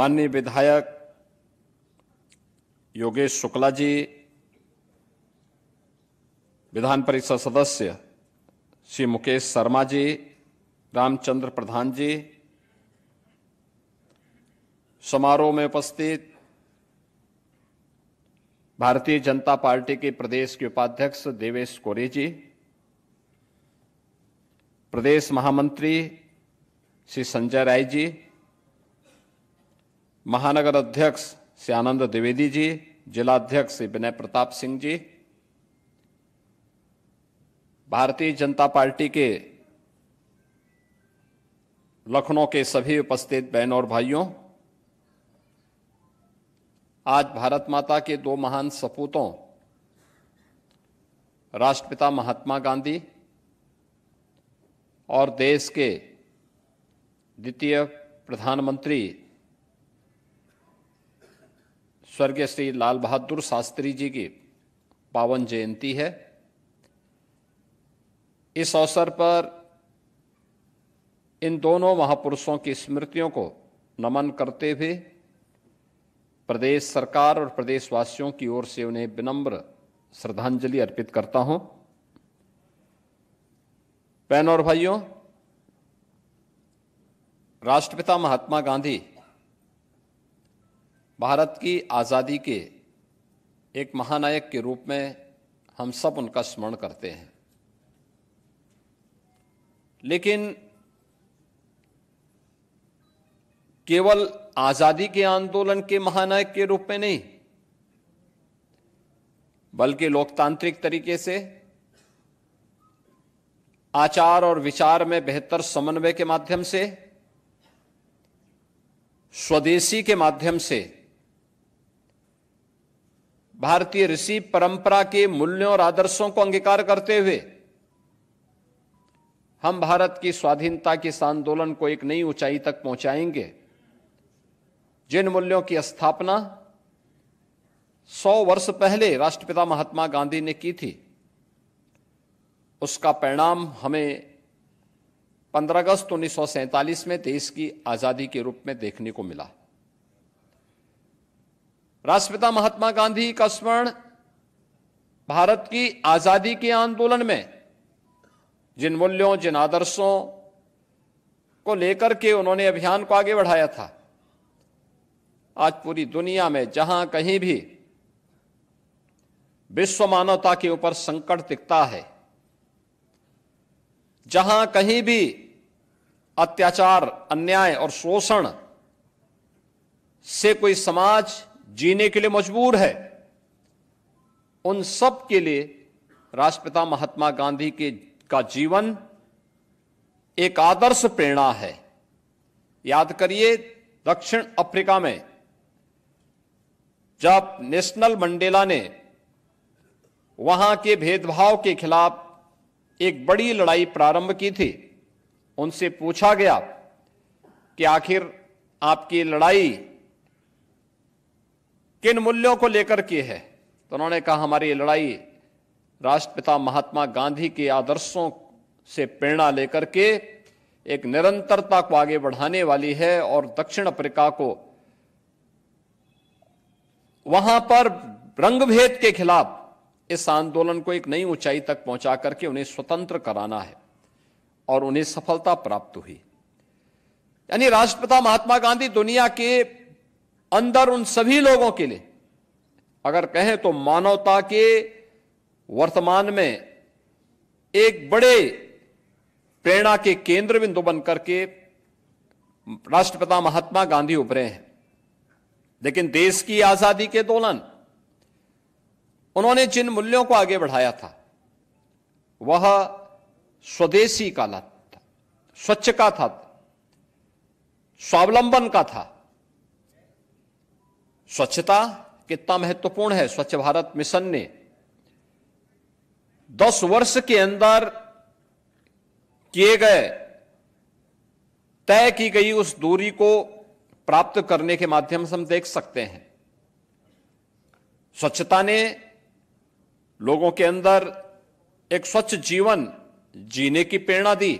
माननीय विधायक योगेश शुक्ला जी विधान परिषद सदस्य श्री मुकेश शर्मा जी रामचंद्र प्रधान जी समारोह में उपस्थित भारतीय जनता पार्टी के प्रदेश के उपाध्यक्ष देवेश कोरे जी प्रदेश महामंत्री श्री संजय राय जी महानगर अध्यक्ष श्री आनंद द्विवेदी जी जिलाध्यक्ष श्री विनय प्रताप सिंह जी भारतीय जनता पार्टी के लखनऊ के सभी उपस्थित बहनों और भाइयों आज भारत माता के दो महान सपूतों राष्ट्रपिता महात्मा गांधी और देश के द्वितीय प्रधानमंत्री स्वर्गीय श्री लाल बहादुर शास्त्री जी की पावन जयंती है इस अवसर पर इन दोनों महापुरुषों की स्मृतियों को नमन करते हुए प्रदेश सरकार और प्रदेशवासियों की ओर से उन्हें विनम्र श्रद्धांजलि अर्पित करता हूं बहनों और भाइयों राष्ट्रपिता महात्मा गांधी भारत की आज़ादी के एक महानायक के रूप में हम सब उनका स्मरण करते हैं लेकिन केवल आज़ादी के आंदोलन के महानायक के रूप में नहीं बल्कि लोकतांत्रिक तरीके से आचार और विचार में बेहतर समन्वय के माध्यम से स्वदेशी के माध्यम से भारतीय ऋषि परंपरा के मूल्यों और आदर्शों को अंगीकार करते हुए हम भारत की स्वाधीनता के इस आंदोलन को एक नई ऊंचाई तक पहुंचाएंगे जिन मूल्यों की स्थापना सौ वर्ष पहले राष्ट्रपिता महात्मा गांधी ने की थी उसका परिणाम हमें 15 अगस्त उन्नीस में देश की आज़ादी के रूप में देखने को मिला राष्ट्रपिता महात्मा गांधी का स्मरण भारत की आजादी के आंदोलन में जिन मूल्यों जिन आदर्शों को लेकर के उन्होंने अभियान को आगे बढ़ाया था आज पूरी दुनिया में जहां कहीं भी विश्व मानवता के ऊपर संकट दिखता है जहां कहीं भी अत्याचार अन्याय और शोषण से कोई समाज जीने के लिए मजबूर है उन सब के लिए राष्ट्रपिता महात्मा गांधी के का जीवन एक आदर्श प्रेरणा है याद करिए दक्षिण अफ्रीका में जब नेशनल मंडेला ने वहां के भेदभाव के खिलाफ एक बड़ी लड़ाई प्रारंभ की थी उनसे पूछा गया कि आखिर आपकी लड़ाई किन मूल्यों को लेकर के है तो उन्होंने कहा हमारी लड़ाई राष्ट्रपिता महात्मा गांधी के आदर्शों से प्रेरणा लेकर के एक निरंतरता को आगे बढ़ाने वाली है और दक्षिण अफ्रीका को वहां पर रंगभेद के खिलाफ इस आंदोलन को एक नई ऊंचाई तक पहुंचा करके उन्हें स्वतंत्र कराना है और उन्हें सफलता प्राप्त हुई यानी राष्ट्रपिता महात्मा गांधी दुनिया के अंदर उन सभी लोगों के लिए अगर कहें तो मानवता के वर्तमान में एक बड़े प्रेरणा के केंद्र बिंदु बनकर के राष्ट्रपिता महात्मा गांधी उभरे हैं लेकिन देश की आजादी के दौरान उन्होंने जिन मूल्यों को आगे बढ़ाया था वह स्वदेशी का था स्वच्छ का था स्वावलंबन का था स्वच्छता कितना महत्वपूर्ण है स्वच्छ भारत मिशन ने दस वर्ष के अंदर किए गए तय की गई उस दूरी को प्राप्त करने के माध्यम से हम देख सकते हैं स्वच्छता ने लोगों के अंदर एक स्वच्छ जीवन जीने की प्रेरणा दी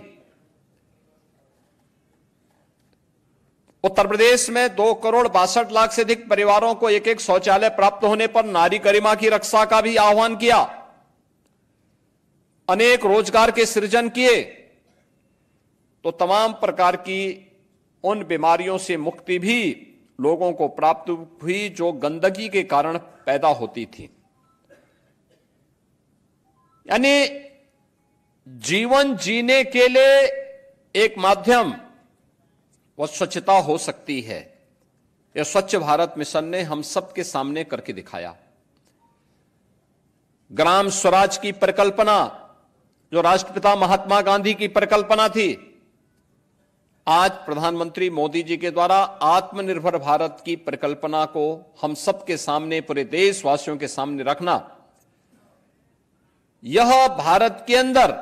उत्तर प्रदेश में दो करोड़ बासठ लाख से अधिक परिवारों को एक एक शौचालय प्राप्त होने पर नारी गरिमा की रक्षा का भी आह्वान किया अनेक रोजगार के सृजन किए तो तमाम प्रकार की उन बीमारियों से मुक्ति भी लोगों को प्राप्त हुई जो गंदगी के कारण पैदा होती थी यानी जीवन जीने के लिए एक माध्यम व स्वच्छता हो सकती है यह स्वच्छ भारत मिशन ने हम सबके सामने करके दिखाया ग्राम स्वराज की परिकल्पना जो राष्ट्रपिता महात्मा गांधी की परिकल्पना थी आज प्रधानमंत्री मोदी जी के द्वारा आत्मनिर्भर भारत की परिकल्पना को हम सबके सामने पूरे देशवासियों के सामने रखना यह भारत के अंदर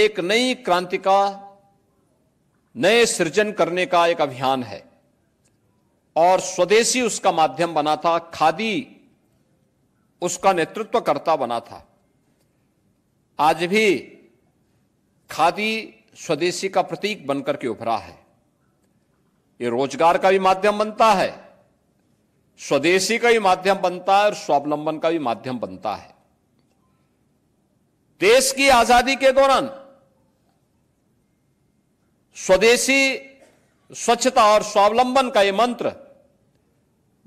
एक नई क्रांति का नए सृजन करने का एक अभियान है और स्वदेशी उसका माध्यम बना था खादी उसका नेतृत्व करता बना था आज भी खादी स्वदेशी का प्रतीक बनकर के उभरा है ये रोजगार का भी माध्यम बनता है स्वदेशी का भी माध्यम बनता है और स्वावलंबन का भी माध्यम बनता है देश की आजादी के दौरान स्वदेशी स्वच्छता और स्वावलंबन का ये मंत्र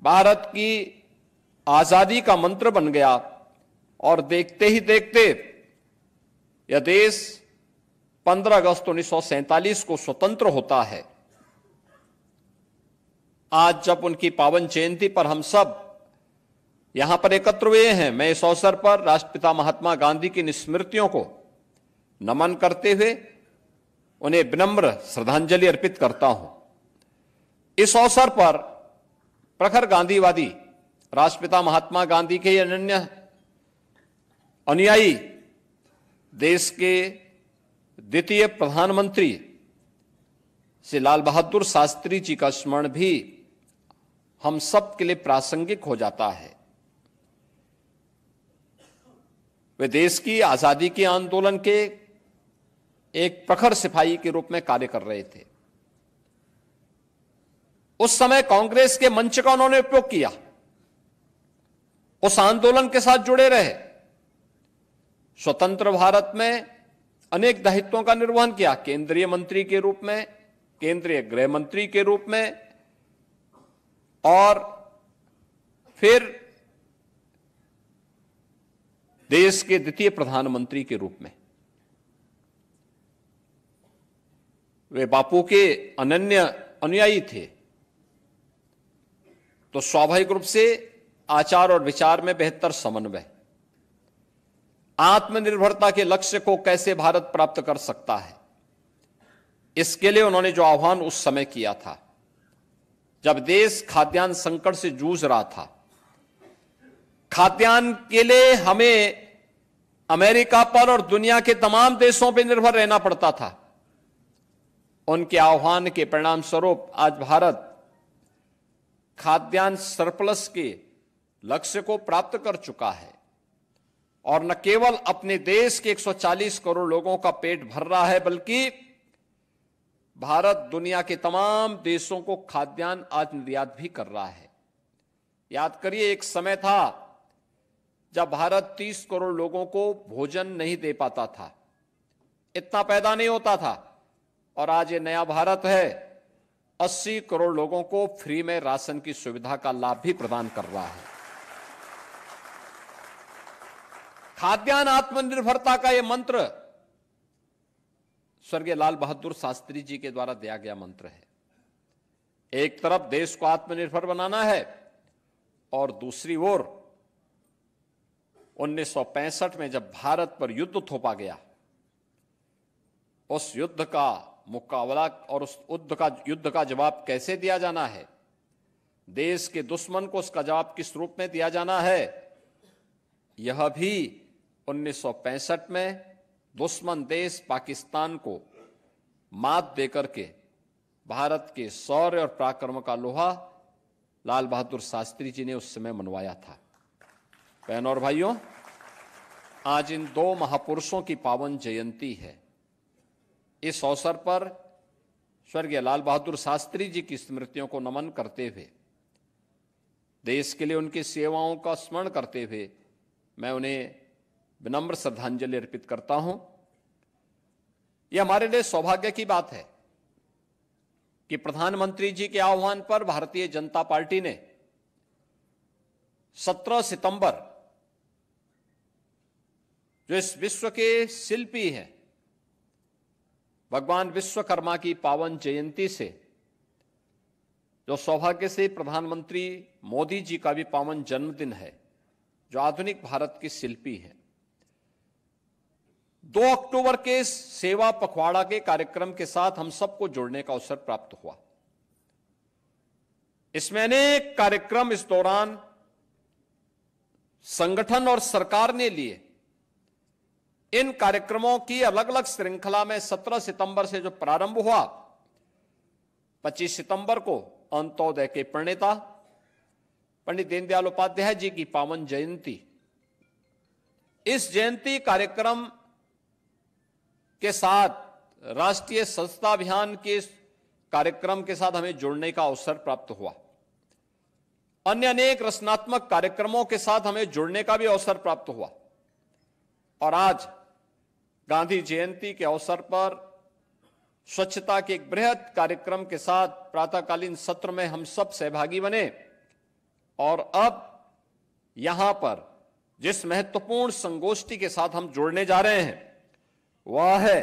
भारत की आज़ादी का मंत्र बन गया और देखते ही देखते यह देश 15 अगस्त उन्नीस को स्वतंत्र होता है आज जब उनकी पावन जयंती पर हम सब यहां पर एकत्र हुए हैं मैं इस अवसर पर राष्ट्रपिता महात्मा गांधी की स्मृतियों को नमन करते हुए उन्हें विनम्र श्रद्धांजलि अर्पित करता हूं इस अवसर पर प्रखर गांधीवादी राष्ट्रपिता महात्मा गांधी के अनन्य अनुयायी देश के द्वितीय प्रधानमंत्री श्री लाल बहादुर शास्त्री जी का स्मरण भी हम सब के लिए प्रासंगिक हो जाता है वे देश की आजादी के आंदोलन के एक प्रखर सिपाही के रूप में कार्य कर रहे थे उस समय कांग्रेस के मंच का उन्होंने उपयोग किया उस आंदोलन के साथ जुड़े रहे स्वतंत्र भारत में अनेक दायित्वों का निर्वहन किया केंद्रीय मंत्री के रूप में केंद्रीय गृह मंत्री के रूप में और फिर देश के द्वितीय प्रधानमंत्री के रूप में वे बापू के अनन्य अनुयायी थे तो स्वाभाविक रूप से आचार और विचार में बेहतर समन्वय आत्मनिर्भरता के लक्ष्य को कैसे भारत प्राप्त कर सकता है इसके लिए उन्होंने जो आह्वान उस समय किया था जब देश खाद्यान्न संकट से जूझ रहा था खाद्यान्न के लिए हमें अमेरिका पर और दुनिया के तमाम देशों पर निर्भर रहना पड़ता था उनके आह्वान के परिणाम स्वरूप आज भारत खाद्यान्न सरप्लस के लक्ष्य को प्राप्त कर चुका है और न केवल अपने देश के 140 करोड़ लोगों का पेट भर रहा है बल्कि भारत दुनिया के तमाम देशों को खाद्यान्न आज निर्यात भी कर रहा है याद करिए एक समय था जब भारत 30 करोड़ लोगों को भोजन नहीं दे पाता था इतना पैदा नहीं होता था और आज ये नया भारत है 80 करोड़ लोगों को फ्री में राशन की सुविधा का लाभ भी प्रदान कर रहा है खाद्यान्न आत्मनिर्भरता का यह मंत्र स्वर्गीय लाल बहादुर शास्त्री जी के द्वारा दिया गया मंत्र है एक तरफ देश को आत्मनिर्भर बनाना है और दूसरी ओर 1965 में जब भारत पर युद्ध थोपा गया उस युद्ध का मुकाबला और उस युद्ध का युद्ध का जवाब कैसे दिया जाना है देश के दुश्मन को उसका जवाब किस रूप में दिया जाना है यह भी 1965 में दुश्मन देश पाकिस्तान को मात देकर के भारत के शौर्य और पराक्रम का लोहा लाल बहादुर शास्त्री जी ने उस समय मनवाया था बहनों और भाइयों आज इन दो महापुरुषों की पावन जयंती है इस अवसर पर स्वर्गीय लाल बहादुर शास्त्री जी की स्मृतियों को नमन करते हुए देश के लिए उनकी सेवाओं का स्मरण करते हुए मैं उन्हें विनम्र श्रद्धांजलि अर्पित करता हूं यह हमारे लिए सौभाग्य की बात है कि प्रधानमंत्री जी के आह्वान पर भारतीय जनता पार्टी ने 17 सितंबर जो इस विश्व के शिल्पी हैं भगवान विश्वकर्मा की पावन जयंती से जो सौभाग्य से प्रधानमंत्री मोदी जी का भी पावन जन्मदिन है जो आधुनिक भारत की शिल्पी है दो अक्टूबर के सेवा पखवाड़ा के कार्यक्रम के साथ हम सबको जुड़ने का अवसर प्राप्त हुआ इसमें अनेक कार्यक्रम इस दौरान संगठन और सरकार ने लिए इन कार्यक्रमों की अलग अलग श्रृंखला में 17 सितंबर से जो प्रारंभ हुआ 25 सितंबर को अंतोदय के प्रणेता पंडित दीनदयाल उपाध्याय जी की पावन जयंती इस जयंती कार्यक्रम के साथ राष्ट्रीय स्वच्छता अभियान के कार्यक्रम के साथ हमें जुड़ने का अवसर प्राप्त हुआ अन्य अनेक रचनात्मक कार्यक्रमों के साथ हमें जुड़ने का भी अवसर प्राप्त हुआ और आज गांधी जयंती के अवसर पर स्वच्छता के एक बृहद कार्यक्रम के साथ प्रातःकालीन सत्र में हम सब सहभागी बने और अब यहां पर जिस महत्वपूर्ण संगोष्ठी के साथ हम जोड़ने जा रहे हैं वह है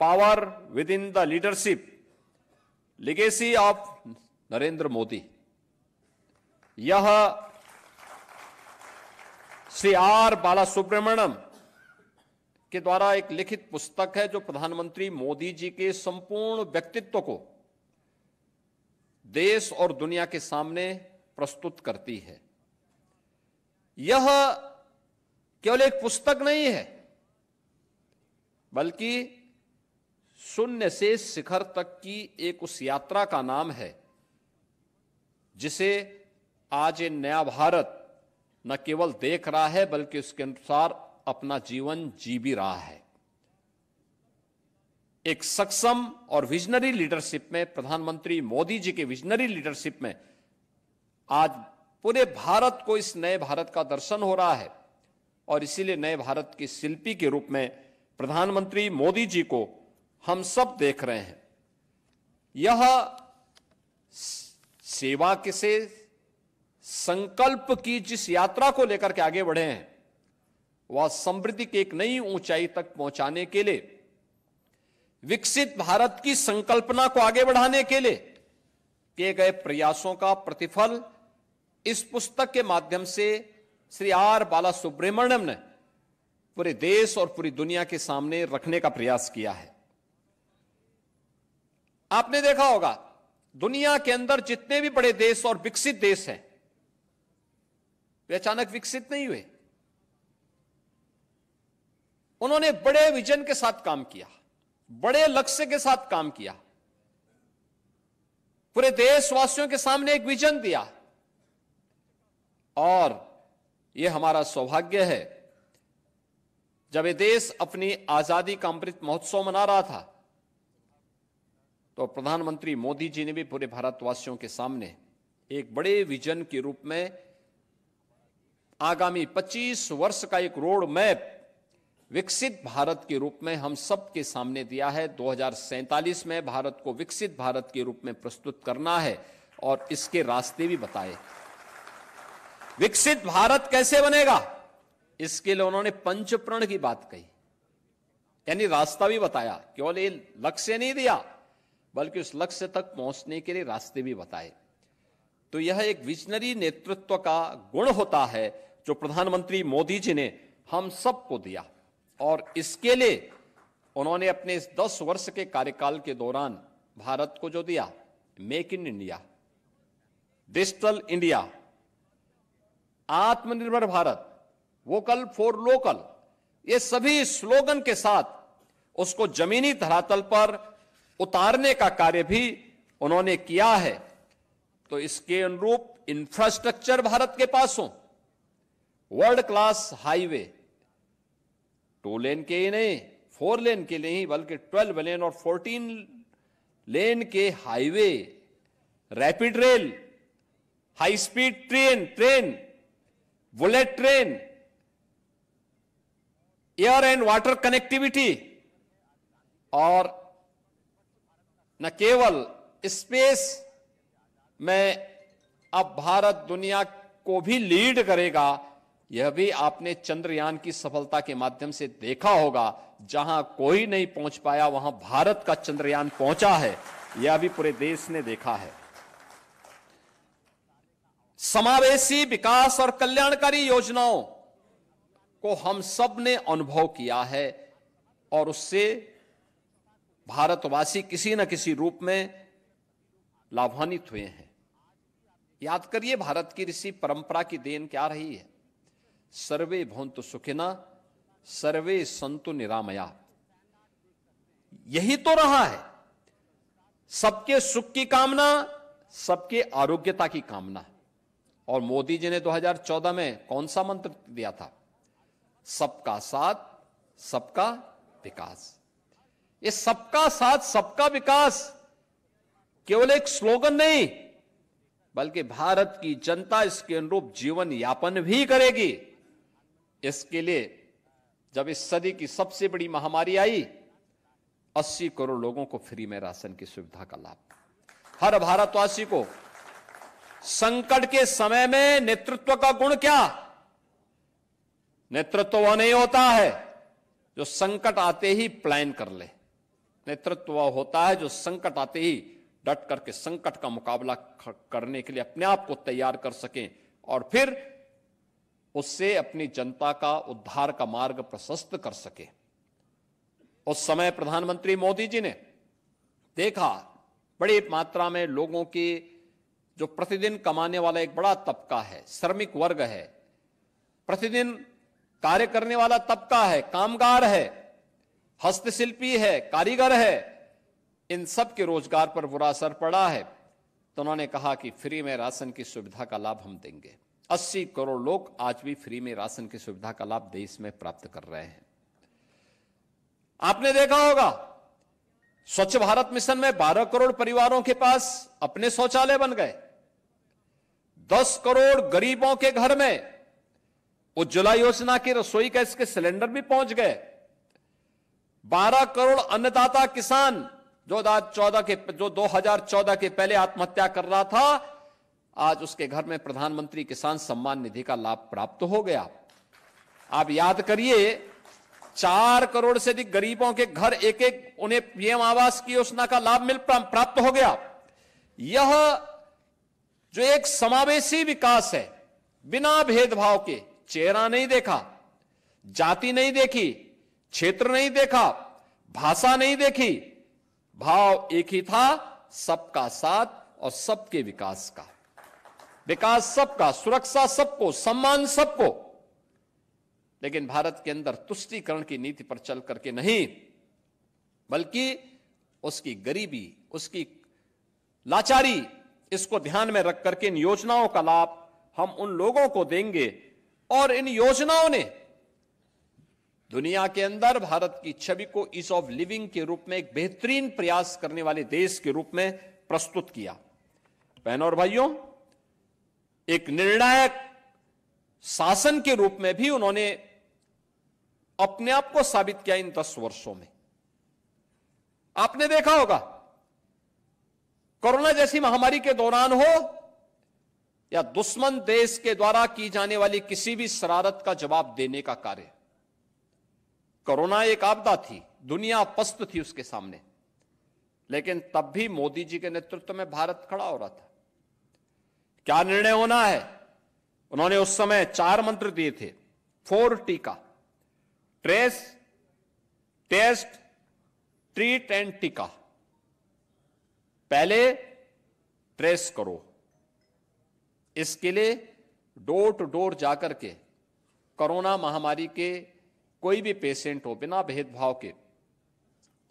power within the leadership legacy of Narendra Modi यह श्री आर बाला सुब्रमण्यम के द्वारा एक लिखित पुस्तक है जो प्रधानमंत्री मोदी जी के संपूर्ण व्यक्तित्व को देश और दुनिया के सामने प्रस्तुत करती है यह केवल एक पुस्तक नहीं है बल्कि शून्य से शिखर तक की एक उस यात्रा का नाम है जिसे आज ये नया भारत न केवल देख रहा है बल्कि उसके अनुसार अपना जीवन जी भी रहा है एक सक्षम और विजनरी लीडरशिप में प्रधानमंत्री मोदी जी के विजनरी लीडरशिप में आज पूरे भारत को इस नए भारत का दर्शन हो रहा है और इसीलिए नए भारत की शिल्पी के रूप में प्रधानमंत्री मोदी जी को हम सब देख रहे हैं यह सेवा के से संकल्प की जिस यात्रा को लेकर के आगे बढ़े हैं व समृद्धि की एक नई ऊंचाई तक पहुंचाने के लिए विकसित भारत की संकल्पना को आगे बढ़ाने के लिए किए गए प्रयासों का प्रतिफल इस पुस्तक के माध्यम से श्री आर बाला सुब्रमण्यम ने पूरे देश और पूरी दुनिया के सामने रखने का प्रयास किया है आपने देखा होगा दुनिया के अंदर जितने भी बड़े देश और विकसित देश हैं वे अचानक विकसित नहीं हुए उन्होंने बड़े विजन के साथ काम किया बड़े लक्ष्य के साथ काम किया पूरे देशवासियों के सामने एक विजन दिया और यह हमारा सौभाग्य है जब ये देश अपनी आजादी का अमृत महोत्सव मना रहा था तो प्रधानमंत्री मोदी जी ने भी पूरे भारतवासियों के सामने एक बड़े विजन के रूप में आगामी 25 वर्ष का एक रोड मैप विकसित भारत के रूप में हम सबके सामने दिया है दो में भारत को विकसित भारत के रूप में प्रस्तुत करना है और इसके रास्ते भी बताए विकसित भारत कैसे बनेगा इसके लिए उन्होंने पंच प्रण की बात कही यानी रास्ता भी बताया केवल ये लक्ष्य नहीं दिया बल्कि उस लक्ष्य तक पहुंचने के लिए रास्ते भी बताए तो यह एक विजनरी नेतृत्व का गुण होता है जो प्रधानमंत्री मोदी जी ने हम सबको दिया और इसके लिए उन्होंने अपने इस दस वर्ष के कार्यकाल के दौरान भारत को जो दिया make in India digital India आत्मनिर्भर भारत वोकल फॉर लोकल ये सभी स्लोगन के साथ उसको जमीनी धरातल पर उतारने का कार्य भी उन्होंने किया है तो इसके अनुरूप इंफ्रास्ट्रक्चर भारत के पास हो world class highway two lane के ही नहीं फोर लेन के लिए ही बल्कि ट्वेल्व लेन और फोर्टीन लेन के highway rapid rail high speed train train bullet train air and water connectivity और न केवल स्पेस में अब भारत दुनिया को भी लीड करेगा यह भी आपने चंद्रयान की सफलता के माध्यम से देखा होगा जहां कोई नहीं पहुंच पाया वहां भारत का चंद्रयान पहुंचा है यह भी पूरे देश ने देखा है समावेशी विकास और कल्याणकारी योजनाओं को हम सब ने अनुभव किया है और उससे भारतवासी किसी न किसी रूप में लाभान्वित हुए हैं याद करिए भारत की ऋषि परंपरा की देन क्या रही है सर्वे भवंतु सुखिना सर्वे संतु निरामया यही तो रहा है सबके सुख की कामना सबके आरोग्यता की कामना और मोदी जी ने 2014 में कौन सा मंत्र दिया था सबका साथ सबका विकास ये सबका साथ सबका विकास केवल एक स्लोगन नहीं बल्कि भारत की जनता इसके अनुरूप जीवन यापन भी करेगी इसके लिए जब इस सदी की सबसे बड़ी महामारी आई 80 करोड़ लोगों को फ्री में राशन की सुविधा का लाभ हर भारतवासी को संकट के समय में नेतृत्व का गुण क्या नेतृत्व वह नहीं होता है जो संकट आते ही प्लान कर ले नेतृत्व वह होता है जो संकट आते ही डट करके संकट का मुकाबला करने के लिए अपने आप को तैयार कर सके और फिर उससे अपनी जनता का उद्धार का मार्ग प्रशस्त कर सके उस समय प्रधानमंत्री मोदी जी ने देखा बड़ी मात्रा में लोगों की जो प्रतिदिन कमाने वाला एक बड़ा तबका है श्रमिक वर्ग है प्रतिदिन कार्य करने वाला तबका है कामगार है हस्तशिल्पी है कारीगर है इन सब के रोजगार पर बुरा असर पड़ा है तो उन्होंने कहा कि फ्री में राशन की सुविधा का लाभ हम देंगे 80 करोड़ लोग आज भी फ्री में राशन की सुविधा का लाभ देश में प्राप्त कर रहे हैं आपने देखा होगा स्वच्छ भारत मिशन में 12 करोड़ परिवारों के पास अपने शौचालय बन गए 10 करोड़ गरीबों के घर में उज्ज्वला योजना की रसोई गैस के सिलेंडर भी पहुंच गए 12 करोड़ अन्नदाता किसान जो चौदह के जो 2014 के पहले आत्महत्या कर रहा था आज उसके घर में प्रधानमंत्री किसान सम्मान निधि का लाभ प्राप्त हो गया आप याद करिए चार करोड़ से अधिक गरीबों के घर एक एक उन्हें पीएम आवास की योजना का लाभ मिल प्राप्त हो गया यह जो एक समावेशी विकास है बिना भेदभाव के चेहरा नहीं देखा जाति नहीं देखी क्षेत्र नहीं देखा भाषा नहीं देखी भाव एक ही था सबका साथ और सबके विकास का विकास सबका सुरक्षा सबको सम्मान सबको लेकिन भारत के अंदर तुष्टिकरण की नीति पर चल करके नहीं बल्कि उसकी गरीबी उसकी लाचारी इसको ध्यान में रख करके इन योजनाओं का लाभ हम उन लोगों को देंगे और इन योजनाओं ने दुनिया के अंदर भारत की छवि को ईज ऑफ लिविंग के रूप में एक बेहतरीन प्रयास करने वाले देश के रूप में प्रस्तुत किया बहनों और भाइयों एक निर्णायक शासन के रूप में भी उन्होंने अपने आप को साबित किया इन दस वर्षों में आपने देखा होगा कोरोना जैसी महामारी के दौरान हो या दुश्मन देश के द्वारा की जाने वाली किसी भी शरारत का जवाब देने का कार्य कोरोना एक आपदा थी दुनिया पस्त थी उसके सामने लेकिन तब भी मोदी जी के नेतृत्व में भारत खड़ा हो रहा था क्या निर्णय होना है उन्होंने उस समय चार मंत्र दिए थे फोर टीका ट्रेस टेस्ट ट्रीट एंड टीका पहले ट्रेस करो इसके लिए डोर टू डोर जाकर के कोरोना महामारी के कोई भी पेशेंट हो बिना भेदभाव के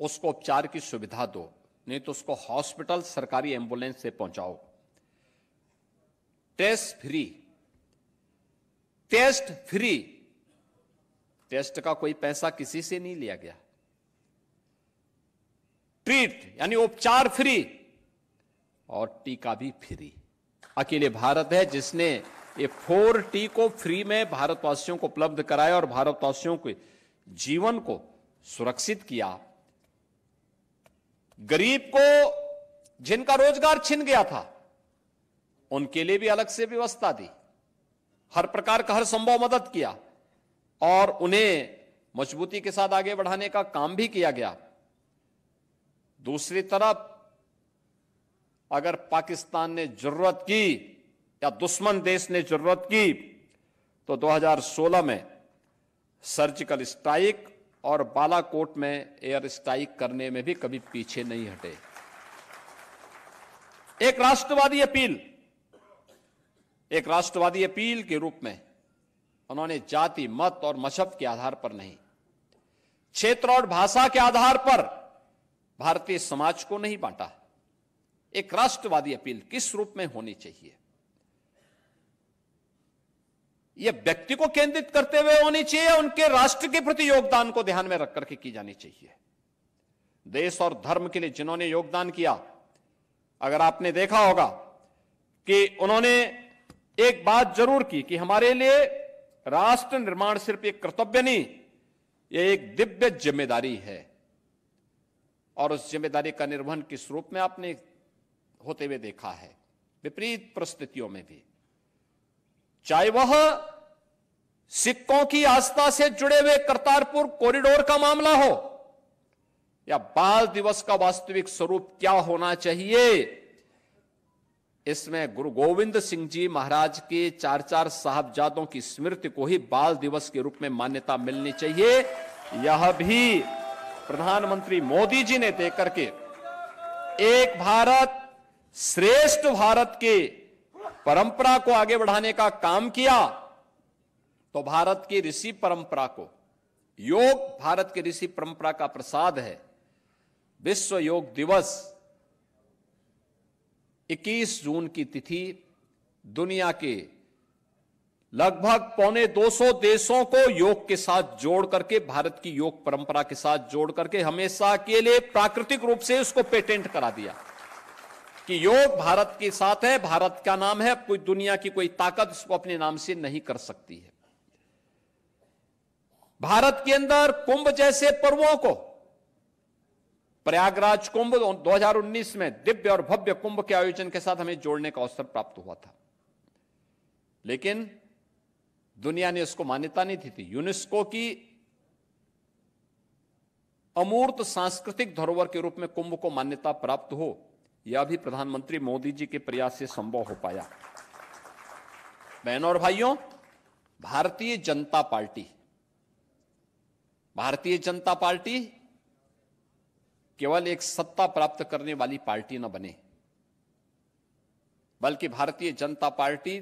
उसको उपचार की सुविधा दो नहीं तो उसको हॉस्पिटल सरकारी एम्बुलेंस से पहुंचाओ test free test free test का कोई पैसा किसी से नहीं लिया गया ट्रीट यानी उपचार फ्री और टीका भी फ्री अकेले भारत है जिसने ये फोर टी को फ्री में भारतवासियों को उपलब्ध कराया और भारतवासियों के जीवन को सुरक्षित किया गरीब को जिनका रोजगार छिन गया था उनके लिए भी अलग से व्यवस्था दी हर प्रकार का हर संभव मदद किया और उन्हें मजबूती के साथ आगे बढ़ाने का काम भी किया गया दूसरी तरफ अगर पाकिस्तान ने जरूरत की या दुश्मन देश ने जरूरत की तो 2016 में सर्जिकल स्ट्राइक और बालाकोट में एयर स्ट्राइक करने में भी कभी पीछे नहीं हटे एक राष्ट्रवादी अपील एक राष्ट्रवादी अपील के रूप में उन्होंने जाति मत और मशब के आधार पर नहीं क्षेत्र और भाषा के आधार पर भारतीय समाज को नहीं बांटा एक राष्ट्रवादी अपील किस रूप में होनी चाहिए यह व्यक्ति को केंद्रित करते हुए होनी चाहिए उनके राष्ट्र के प्रति योगदान को ध्यान में रख करके की जानी चाहिए देश और धर्म के लिए जिन्होंने योगदान किया अगर आपने देखा होगा कि उन्होंने एक बात जरूर की कि हमारे लिए राष्ट्र निर्माण सिर्फ एक कर्तव्य नहीं यह एक दिव्य जिम्मेदारी है और उस जिम्मेदारी का निर्वहन किस रूप में आपने होते हुए देखा है विपरीत परिस्थितियों में भी चाहे वह सिक्कों की आस्था से जुड़े हुए करतारपुर कॉरिडोर का मामला हो या बाल दिवस का वास्तविक स्वरूप क्या होना चाहिए इसमें गुरु गोविंद सिंह जी महाराज के चार चार साहबजादों की स्मृति को ही बाल दिवस के रूप में मान्यता मिलनी चाहिए यह भी प्रधानमंत्री मोदी जी ने देख करके एक भारत श्रेष्ठ भारत के परंपरा को आगे बढ़ाने का काम किया तो भारत की ऋषि परंपरा को योग भारत की ऋषि परंपरा का प्रसाद है विश्व योग दिवस 21 जून की तिथि दुनिया के लगभग पौने 200 देशों को योग के साथ जोड़ करके भारत की योग परंपरा के साथ जोड़ करके हमेशा के लिए प्राकृतिक रूप से उसको पेटेंट करा दिया कि योग भारत के साथ है भारत का नाम है कोई दुनिया की कोई ताकत उसको अपने नाम से नहीं कर सकती है भारत के अंदर कुंभ जैसे पर्वों को प्रयागराज कुंभ 2019 में दिव्य और भव्य कुंभ के आयोजन के साथ हमें जोड़ने का अवसर प्राप्त हुआ था लेकिन दुनिया ने इसको मान्यता नहीं दी थी यूनेस्को की अमूर्त सांस्कृतिक धरोहर के रूप में कुंभ को मान्यता प्राप्त हो यह भी प्रधानमंत्री मोदी जी के प्रयास से संभव हो पाया बहनों और भाइयों भारतीय जनता पार्टी भारतीय जनता पार्टी केवल एक सत्ता प्राप्त करने वाली पार्टी न बने बल्कि भारतीय जनता पार्टी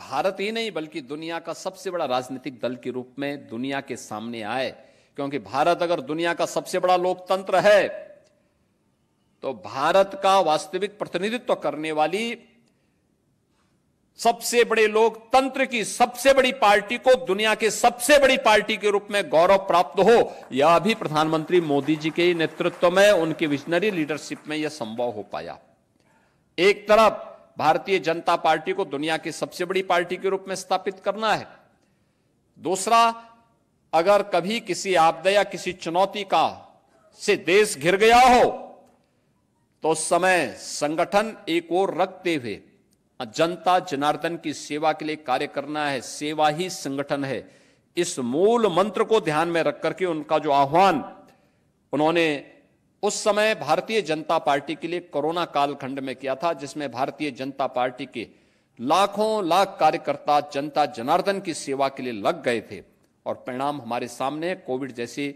भारत ही नहीं बल्कि दुनिया का सबसे बड़ा राजनीतिक दल के रूप में दुनिया के सामने आए क्योंकि भारत अगर दुनिया का सबसे बड़ा लोकतंत्र है तो भारत का वास्तविक प्रतिनिधित्व करने वाली सबसे बड़े लोकतंत्र की सबसे बड़ी पार्टी को दुनिया के सबसे बड़ी पार्टी के रूप में गौरव प्राप्त हो यह भी प्रधानमंत्री मोदी जी के नेतृत्व में उनकी विजनरी लीडरशिप में यह संभव हो पाया एक तरफ भारतीय जनता पार्टी को दुनिया की सबसे बड़ी पार्टी के रूप में स्थापित करना है दूसरा अगर कभी किसी आपदा या किसी चुनौती का से देश घिर गया हो तो उस समय संगठन एक ओर रखते हुए जनता जनार्दन की सेवा के लिए कार्य करना है सेवा ही संगठन है इस मूल मंत्र को ध्यान में रख करके उनका जो आह्वान उन्होंने उस समय भारतीय जनता पार्टी के लिए कोरोना कालखंड में किया था जिसमें भारतीय जनता पार्टी के लाखों लाख कार्यकर्ता जनता जनार्दन की सेवा के लिए लग गए थे और परिणाम हमारे सामने कोविड जैसी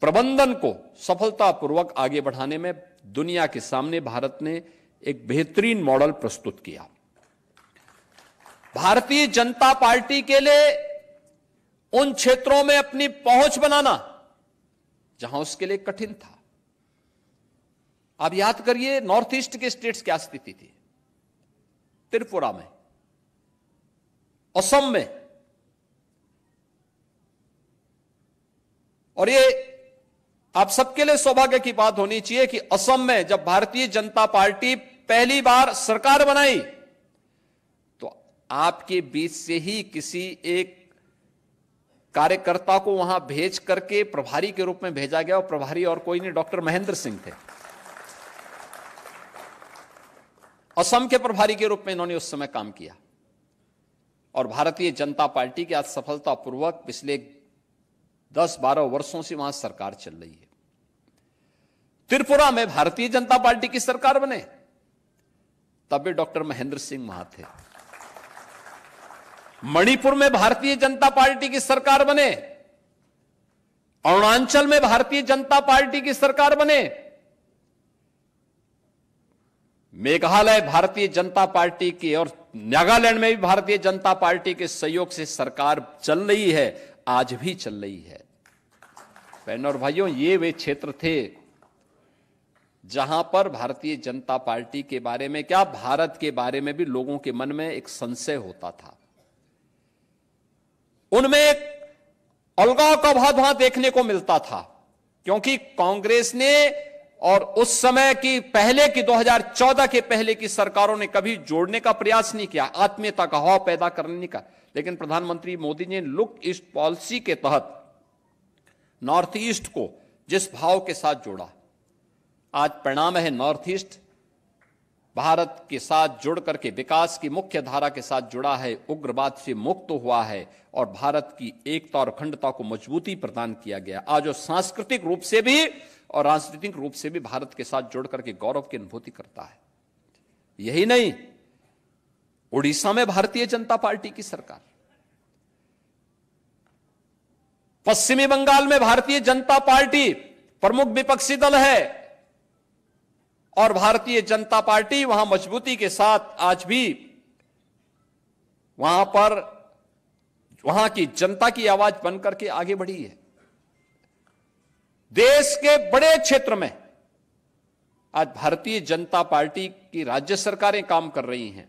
प्रबंधन को सफलतापूर्वक आगे बढ़ाने में दुनिया के सामने भारत ने एक बेहतरीन मॉडल प्रस्तुत किया भारतीय जनता पार्टी के लिए उन क्षेत्रों में अपनी पहुंच बनाना जहां उसके लिए कठिन था आप याद करिए नॉर्थ ईस्ट के स्टेट्स क्या स्थिति थी त्रिपुरा में असम में और ये आप सबके लिए सौभाग्य की बात होनी चाहिए कि असम में जब भारतीय जनता पार्टी पहली बार सरकार बनाई तो आपके बीच से ही किसी एक कार्यकर्ता को वहां भेज करके प्रभारी के रूप में भेजा गया और प्रभारी और कोई नहीं डॉक्टर महेंद्र सिंह थे असम के प्रभारी के रूप में इन्होंने उस समय काम किया और भारतीय जनता पार्टी की आज सफलतापूर्वक पिछले 10-12 वर्षों से वहां सरकार चल रही है त्रिपुरा में भारतीय जनता पार्टी की सरकार बने तब डॉक्टर महेंद्र सिंह वहां थे मणिपुर में भारतीय जनता पार्टी की सरकार बने अरुणाचल में भारतीय जनता पार्टी की सरकार बने मेघालय भारतीय जनता पार्टी की और नागालैंड में भी भारतीय जनता पार्टी के सहयोग से सरकार चल रही है आज भी चल रही है बहनों और भाइयों ये वे क्षेत्र थे जहां पर भारतीय जनता पार्टी के बारे में क्या भारत के बारे में भी लोगों के मन में एक संशय होता था उनमें एक अलगाव का भाव वहां देखने को मिलता था क्योंकि कांग्रेस ने और उस समय की पहले की 2014 के पहले की सरकारों ने कभी जोड़ने का प्रयास नहीं किया आत्मीयता का हवा पैदा करने का लेकिन प्रधानमंत्री मोदी ने लुक ईस्ट पॉलिसी के तहत नॉर्थ ईस्ट को जिस भाव के साथ जोड़ा आज परिणाम है नॉर्थ ईस्ट भारत के साथ जुड़ करके विकास की मुख्य धारा के साथ जुड़ा है उग्रवाद से मुक्त तो हुआ है और भारत की एकता और अखंडता को मजबूती प्रदान किया गया आज वो सांस्कृतिक रूप से भी और राजनीतिक रूप से भी भारत के साथ जुड़ करके गौरव की अनुभूति करता है यही नहीं उड़ीसा में भारतीय जनता पार्टी की सरकार पश्चिमी बंगाल में भारतीय जनता पार्टी प्रमुख विपक्षी दल है और भारतीय जनता पार्टी वहां मजबूती के साथ आज भी वहां पर वहां की जनता की आवाज बनकर के आगे बढ़ी है देश के बड़े क्षेत्र में आज भारतीय जनता पार्टी की राज्य सरकारें काम कर रही हैं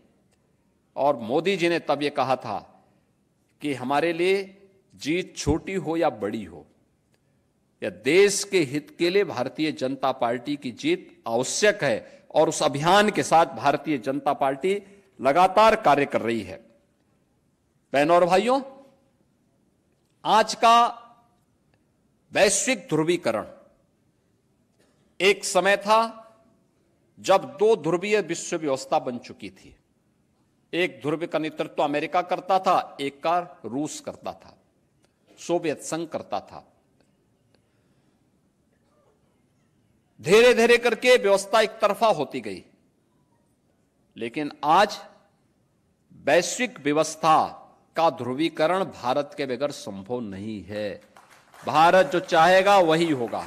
और मोदी जी ने तब ये कहा था कि हमारे लिए जीत छोटी हो या बड़ी हो या देश के हित के लिए भारतीय जनता पार्टी की जीत आवश्यक है और उस अभियान के साथ भारतीय जनता पार्टी लगातार कार्य कर रही है बहनों और भाइयों आज का वैश्विक ध्रुवीकरण एक समय था जब दो ध्रुवीय विश्व व्यवस्था बन चुकी थी एक ध्रुव का नेतृत्व अमेरिका करता था एक का रूस करता था सोवियत संघ करता था धीरे धीरे करके व्यवस्था एक तरफा होती गई लेकिन आज वैश्विक व्यवस्था का ध्रुवीकरण भारत के बगैर संभव नहीं है भारत जो चाहेगा वही होगा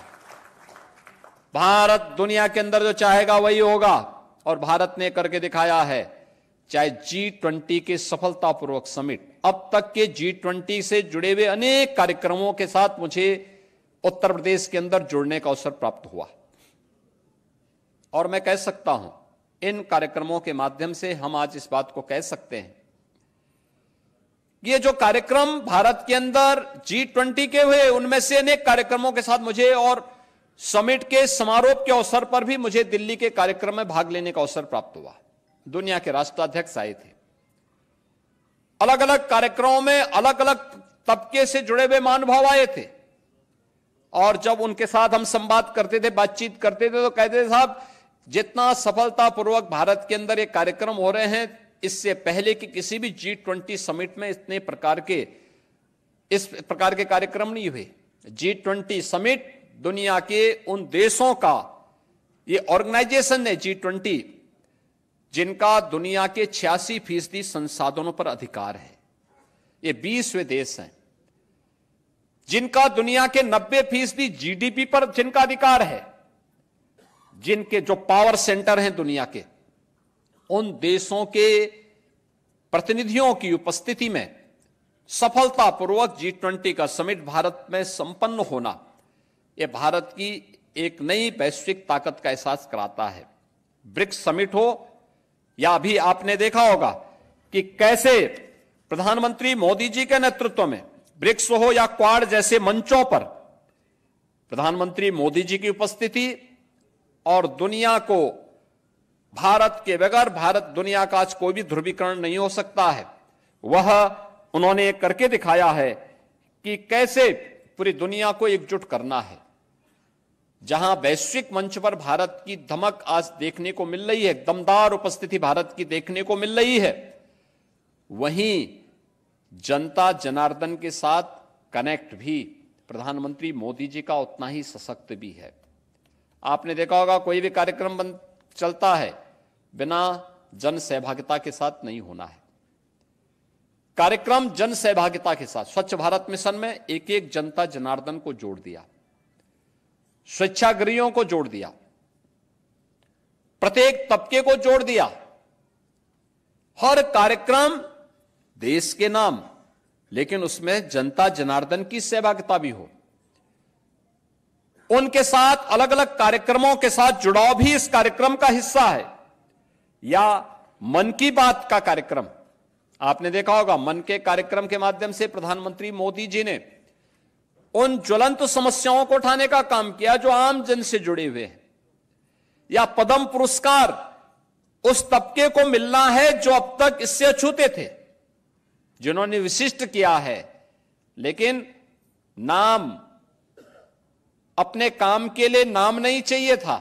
भारत दुनिया के अंदर जो चाहेगा वही होगा और भारत ने करके दिखाया है चाहे जी ट्वेंटी के सफलतापूर्वक समिट अब तक के जी ट्वेंटी से जुड़े हुए अनेक कार्यक्रमों के साथ मुझे उत्तर प्रदेश के अंदर जुड़ने का अवसर प्राप्त हुआ और मैं कह सकता हूं इन कार्यक्रमों के माध्यम से हम आज इस बात को कह सकते हैं ये जो कार्यक्रम भारत के अंदर जी ट्वेंटी के हुए उनमें से अनेक कार्यक्रमों के साथ मुझे और समिट के समारोह के अवसर पर भी मुझे दिल्ली के कार्यक्रम में भाग लेने का अवसर प्राप्त हुआ दुनिया के राष्ट्राध्यक्ष आए थे अलग अलग कार्यक्रमों में अलग अलग तबके से जुड़े हुए महानुभाव आए थे और जब उनके साथ हम संवाद करते थे बातचीत करते थे तो कहते थे साहब जितना सफलतापूर्वक भारत के अंदर ये कार्यक्रम हो रहे हैं इससे पहले कि किसी भी जी ट्वेंटी समिट में इतने प्रकार के इस प्रकार के कार्यक्रम नहीं हुए जी ट्वेंटी समिट दुनिया के उन देशों का ये ऑर्गेनाइजेशन है जी ट्वेंटी जिनका दुनिया के छियासी फीसदी संसाधनों पर अधिकार है ये बीसवे देश हैं जिनका दुनिया के नब्बे फीसदी जीडीपी पर जिनका अधिकार है जिनके जो पावर सेंटर हैं दुनिया के उन देशों के प्रतिनिधियों की उपस्थिति में सफलतापूर्वक जी ट्वेंटी का समिट भारत में संपन्न होना यह भारत की एक नई वैश्विक ताकत का एहसास कराता है ब्रिक्स समिट हो या अभी आपने देखा होगा कि कैसे प्रधानमंत्री मोदी जी के नेतृत्व में ब्रिक्स हो या क्वाड जैसे मंचों पर प्रधानमंत्री मोदी जी की उपस्थिति और दुनिया को भारत के बगैर भारत दुनिया का आज कोई भी ध्रुवीकरण नहीं हो सकता है वह उन्होंने करके दिखाया है कि कैसे पूरी दुनिया को एकजुट करना है जहां वैश्विक मंच पर भारत की धमक आज देखने को मिल रही है दमदार उपस्थिति भारत की देखने को मिल रही है वहीं जनता जनार्दन के साथ कनेक्ट भी प्रधानमंत्री मोदी जी का उतना ही सशक्त भी है आपने देखा होगा कोई भी कार्यक्रम बन चलता है बिना जन सहभागिता के साथ नहीं होना है कार्यक्रम जन सहभागिता के साथ स्वच्छ भारत मिशन में एक एक जनता जनार्दन को जोड़ दिया स्वेच्छाग्रहियों को जोड़ दिया प्रत्येक तबके को जोड़ दिया हर कार्यक्रम देश के नाम लेकिन उसमें जनता जनार्दन की सहभागिता भी हो उनके साथ अलग अलग कार्यक्रमों के साथ जुड़ाव भी इस कार्यक्रम का हिस्सा है या मन की बात का कार्यक्रम आपने देखा होगा मन के कार्यक्रम के माध्यम से प्रधानमंत्री मोदी जी ने उन ज्वलंत समस्याओं को उठाने का काम किया जो आम जन से जुड़े हुए हैं या पद्म पुरस्कार उस तबके को मिलना है जो अब तक इससे अछूते थे जिन्होंने विशिष्ट किया है लेकिन नाम अपने काम के लिए नाम नहीं चाहिए था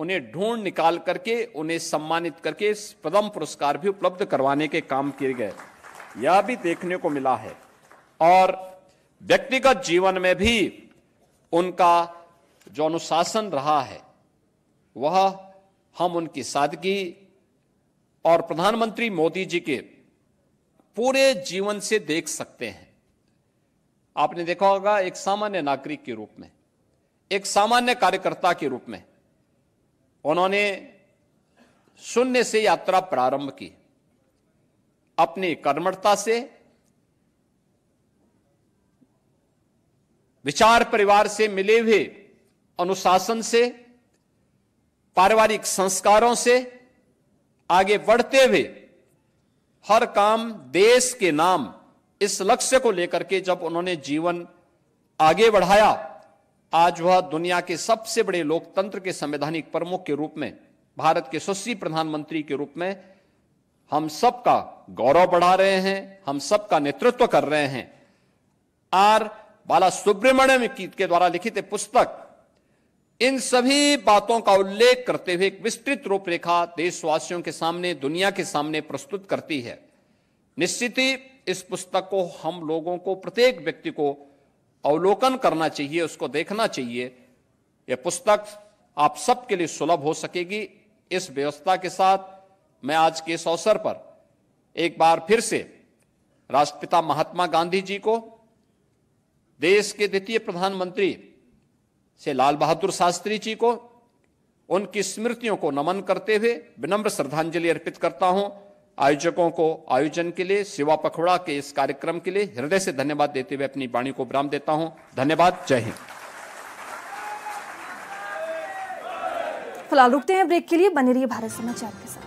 उन्हें ढूंढ निकाल करके उन्हें सम्मानित करके पदम पुरस्कार भी उपलब्ध करवाने के काम किए गए यह भी देखने को मिला है और व्यक्तिगत जीवन में भी उनका जो अनुशासन रहा है वह हम उनकी सादगी और प्रधानमंत्री मोदी जी के पूरे जीवन से देख सकते हैं आपने देखा होगा एक सामान्य नागरिक के रूप में एक सामान्य कार्यकर्ता के रूप में उन्होंने शून्य से यात्रा प्रारंभ की अपनी कर्मठता से विचार परिवार से मिले हुए अनुशासन से पारिवारिक संस्कारों से आगे बढ़ते हुए हर काम देश के नाम इस लक्ष्य को लेकर के जब उन्होंने जीवन आगे बढ़ाया आज वह दुनिया के सबसे बड़े लोकतंत्र के संवैधानिक प्रमुख के रूप में भारत के सुश्री प्रधानमंत्री के रूप में हम सबका गौरव बढ़ा रहे हैं हम सबका नेतृत्व कर रहे हैं आर बाला सुब्रमण्यम के द्वारा लिखित पुस्तक इन सभी बातों का उल्लेख करते हुए एक विस्तृत रूपरेखा देशवासियों के सामने दुनिया के सामने प्रस्तुत करती है निश्चित ही इस पुस्तक को हम लोगों को प्रत्येक व्यक्ति को अवलोकन करना चाहिए उसको देखना चाहिए यह पुस्तक आप सबके लिए सुलभ हो सकेगी इस व्यवस्था के साथ मैं आज के इस अवसर पर एक बार फिर से राष्ट्रपिता महात्मा गांधी जी को देश के द्वितीय प्रधानमंत्री से लाल बहादुर शास्त्री जी को उनकी स्मृतियों को नमन करते हुए विनम्र श्रद्धांजलि अर्पित करता हूं आयोजकों को आयोजन के लिए सेवा पखवाड़ा के इस कार्यक्रम के लिए हृदय से धन्यवाद देते हुए अपनी वाणी को विराम देता हूं धन्यवाद जय हिंद फिलहाल रुकते हैं ब्रेक के लिए बने रहिए भारत समाचार के साथ